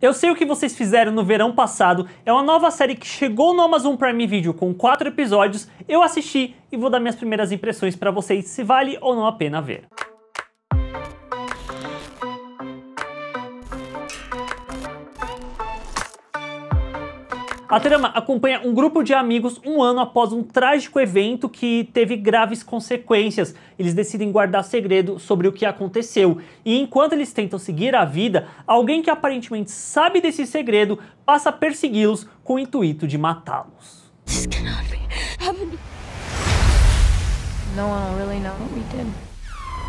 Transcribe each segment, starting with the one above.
Eu sei o que vocês fizeram no verão passado, é uma nova série que chegou no Amazon Prime Video com quatro episódios, eu assisti e vou dar minhas primeiras impressões para vocês se vale ou não a pena ver. A trama acompanha um grupo de amigos um ano após um trágico evento que teve graves consequências. Eles decidem guardar segredo sobre o que aconteceu. E enquanto eles tentam seguir a vida, alguém que aparentemente sabe desse segredo passa a persegui-los com o intuito de matá-los. No one will realmente oh, know o que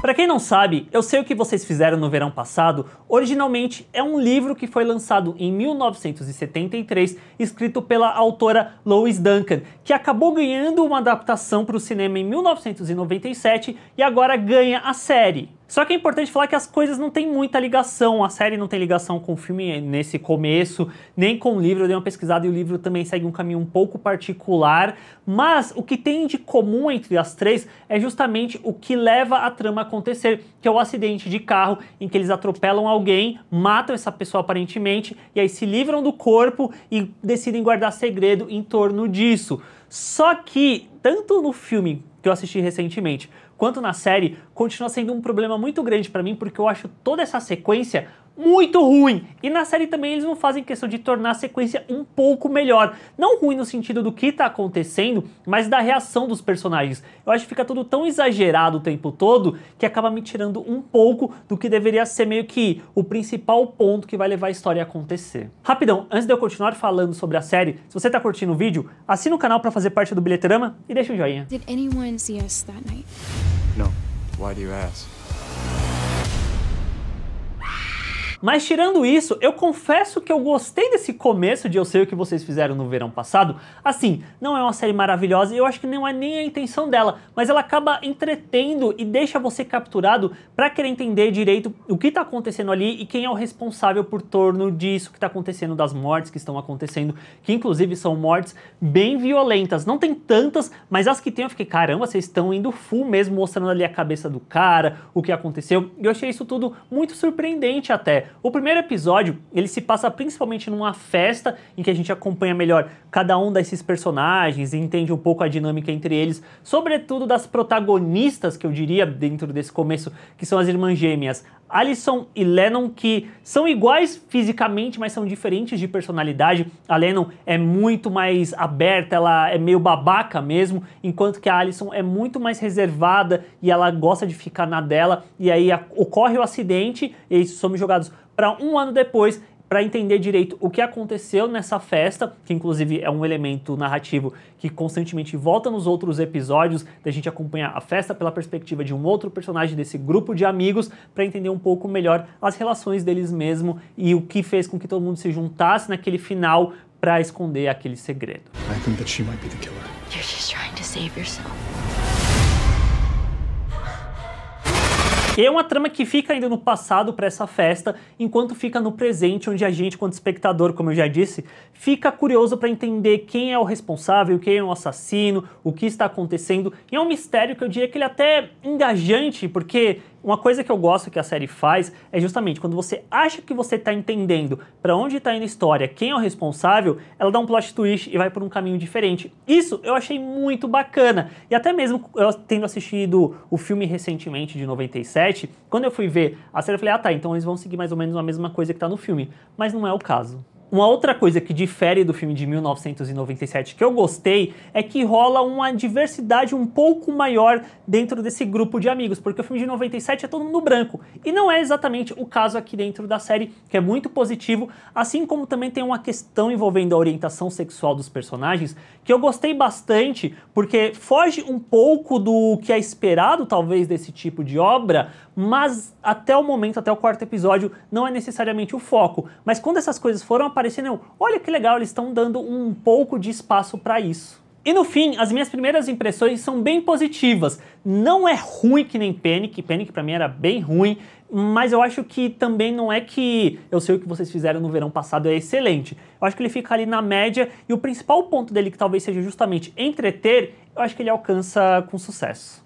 para quem não sabe, Eu Sei O Que Vocês Fizeram no Verão Passado, originalmente é um livro que foi lançado em 1973, escrito pela autora Lois Duncan, que acabou ganhando uma adaptação para o cinema em 1997 e agora ganha a série. Só que é importante falar que as coisas não têm muita ligação, a série não tem ligação com o filme nesse começo, nem com o livro, eu dei uma pesquisada e o livro também segue um caminho um pouco particular, mas o que tem de comum entre as três é justamente o que leva a trama a acontecer, que é o acidente de carro em que eles atropelam alguém, matam essa pessoa aparentemente, e aí se livram do corpo e decidem guardar segredo em torno disso. Só que, tanto no filme que eu assisti recentemente, quanto na série, continua sendo um problema muito grande para mim, porque eu acho toda essa sequência muito ruim. E na série também eles não fazem questão de tornar a sequência um pouco melhor. Não ruim no sentido do que tá acontecendo, mas da reação dos personagens. Eu acho que fica tudo tão exagerado o tempo todo que acaba me tirando um pouco do que deveria ser meio que o principal ponto que vai levar a história a acontecer. Rapidão, antes de eu continuar falando sobre a série, se você tá curtindo o vídeo, assina o canal para fazer parte do Bilheterama e deixa um joinha. Did anyone see us that night? No. Why do you ask? Mas tirando isso, eu confesso que eu gostei desse começo de Eu Sei O Que Vocês Fizeram no Verão Passado. Assim, não é uma série maravilhosa e eu acho que não é nem a intenção dela, mas ela acaba entretendo e deixa você capturado para querer entender direito o que tá acontecendo ali e quem é o responsável por torno disso que tá acontecendo, das mortes que estão acontecendo, que inclusive são mortes bem violentas. Não tem tantas, mas as que tem eu fiquei, caramba, vocês estão indo full mesmo, mostrando ali a cabeça do cara, o que aconteceu. E eu achei isso tudo muito surpreendente até o primeiro episódio, ele se passa principalmente numa festa em que a gente acompanha melhor cada um desses personagens e entende um pouco a dinâmica entre eles, sobretudo das protagonistas, que eu diria dentro desse começo, que são as irmãs gêmeas, Alison e Lennon, que são iguais fisicamente, mas são diferentes de personalidade. A Lennon é muito mais aberta, ela é meio babaca mesmo, enquanto que a Alison é muito mais reservada e ela gosta de ficar na dela. E aí a, ocorre o acidente, e eles somos jogados para um ano depois para entender direito o que aconteceu nessa festa, que inclusive é um elemento narrativo que constantemente volta nos outros episódios, da gente acompanhar a festa pela perspectiva de um outro personagem desse grupo de amigos, para entender um pouco melhor as relações deles mesmo e o que fez com que todo mundo se juntasse naquele final para esconder aquele segredo. I think that she might be the killer. You're just trying to save yourself. E é uma trama que fica ainda no passado para essa festa, enquanto fica no presente, onde a gente, quanto espectador, como eu já disse, fica curioso para entender quem é o responsável, quem é o assassino, o que está acontecendo. E é um mistério que eu diria que ele é até engajante, porque uma coisa que eu gosto que a série faz é justamente quando você acha que você está entendendo para onde está indo a história, quem é o responsável, ela dá um plot twist e vai por um caminho diferente. Isso eu achei muito bacana. E até mesmo eu tendo assistido o filme recentemente de 97, quando eu fui ver a série, eu falei: "Ah, tá, então eles vão seguir mais ou menos a mesma coisa que está no filme". Mas não é o caso. Uma outra coisa que difere do filme de 1997 que eu gostei é que rola uma diversidade um pouco maior dentro desse grupo de amigos, porque o filme de 97 é todo mundo branco. E não é exatamente o caso aqui dentro da série, que é muito positivo, assim como também tem uma questão envolvendo a orientação sexual dos personagens, que eu gostei bastante, porque foge um pouco do que é esperado, talvez, desse tipo de obra, mas até o momento, até o quarto episódio, não é necessariamente o foco. Mas quando essas coisas foram aparecendo. Olha que legal, eles estão dando um pouco de espaço para isso. E no fim, as minhas primeiras impressões são bem positivas. Não é ruim que nem Panic, Panic para mim era bem ruim, mas eu acho que também não é que eu sei o que vocês fizeram no verão passado é excelente. Eu acho que ele fica ali na média e o principal ponto dele que talvez seja justamente entreter, eu acho que ele alcança com sucesso.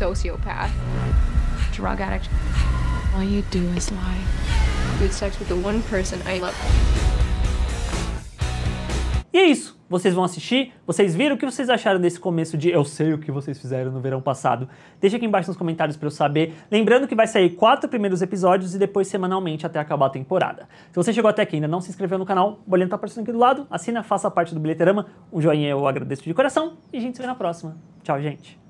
Sociopath drug addict. All you do is lie. Good sex with the one person I love. E é isso. Vocês vão assistir? Vocês viram o que vocês acharam desse começo de Eu sei o que vocês fizeram no verão passado? Deixa aqui embaixo nos comentários para eu saber. Lembrando que vai sair quatro primeiros episódios e depois semanalmente até acabar a temporada. Se você chegou até aqui e ainda não se inscreveu no canal, o boleto tá aparecendo aqui do lado, assina, faça parte do Bilheterama, um joinha eu agradeço de coração e a gente se vê na próxima. Tchau, gente.